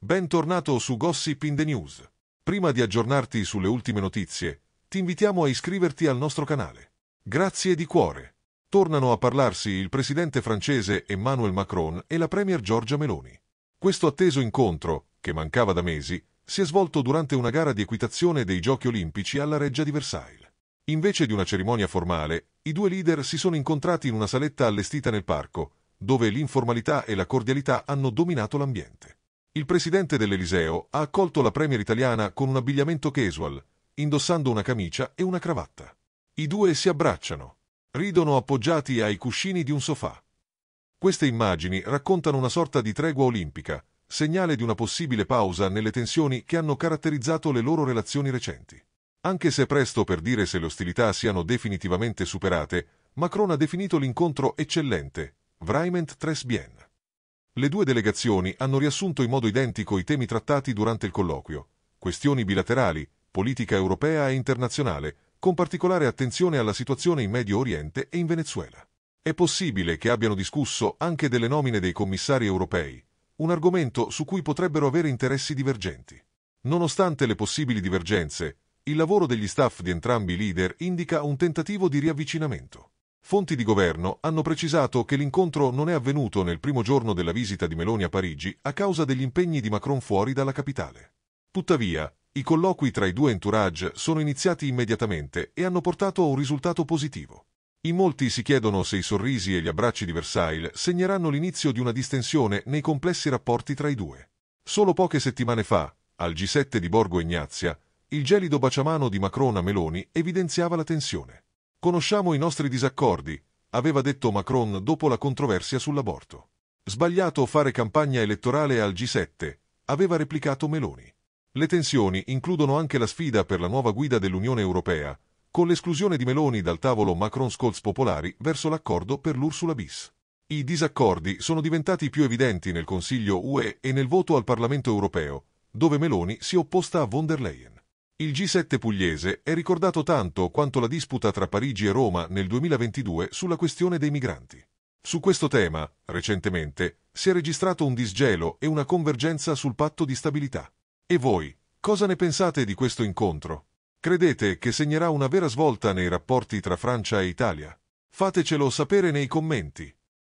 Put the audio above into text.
Bentornato su Gossip in the News. Prima di aggiornarti sulle ultime notizie, ti invitiamo a iscriverti al nostro canale. Grazie di cuore. Tornano a parlarsi il presidente francese Emmanuel Macron e la premier Giorgia Meloni. Questo atteso incontro, che mancava da mesi, si è svolto durante una gara di equitazione dei Giochi Olimpici alla Reggia di Versailles. Invece di una cerimonia formale, i due leader si sono incontrati in una saletta allestita nel parco, dove l'informalità e la cordialità hanno dominato l'ambiente. Il presidente dell'Eliseo ha accolto la premier italiana con un abbigliamento casual, indossando una camicia e una cravatta. I due si abbracciano, ridono appoggiati ai cuscini di un sofà. Queste immagini raccontano una sorta di tregua olimpica, segnale di una possibile pausa nelle tensioni che hanno caratterizzato le loro relazioni recenti. Anche se presto per dire se le ostilità siano definitivamente superate, Macron ha definito l'incontro eccellente, Vraiment tres bien. Le due delegazioni hanno riassunto in modo identico i temi trattati durante il colloquio. Questioni bilaterali, politica europea e internazionale, con particolare attenzione alla situazione in Medio Oriente e in Venezuela. È possibile che abbiano discusso anche delle nomine dei commissari europei, un argomento su cui potrebbero avere interessi divergenti. Nonostante le possibili divergenze, il lavoro degli staff di entrambi i leader indica un tentativo di riavvicinamento. Fonti di governo hanno precisato che l'incontro non è avvenuto nel primo giorno della visita di Meloni a Parigi a causa degli impegni di Macron fuori dalla capitale. Tuttavia, i colloqui tra i due entourage sono iniziati immediatamente e hanno portato a un risultato positivo. In molti si chiedono se i sorrisi e gli abbracci di Versailles segneranno l'inizio di una distensione nei complessi rapporti tra i due. Solo poche settimane fa, al G7 di Borgo Ignazia, il gelido baciamano di Macron a Meloni evidenziava la tensione. Conosciamo i nostri disaccordi, aveva detto Macron dopo la controversia sull'aborto. Sbagliato fare campagna elettorale al G7, aveva replicato Meloni. Le tensioni includono anche la sfida per la nuova guida dell'Unione Europea, con l'esclusione di Meloni dal tavolo Macron-Scholz Popolari verso l'accordo per l'Ursula bis. I disaccordi sono diventati più evidenti nel Consiglio UE e nel voto al Parlamento europeo, dove Meloni si è opposta a von der Leyen. Il G7 pugliese è ricordato tanto quanto la disputa tra Parigi e Roma nel 2022 sulla questione dei migranti. Su questo tema, recentemente, si è registrato un disgelo e una convergenza sul patto di stabilità. E voi, cosa ne pensate di questo incontro? Credete che segnerà una vera svolta nei rapporti tra Francia e Italia? Fatecelo sapere nei commenti.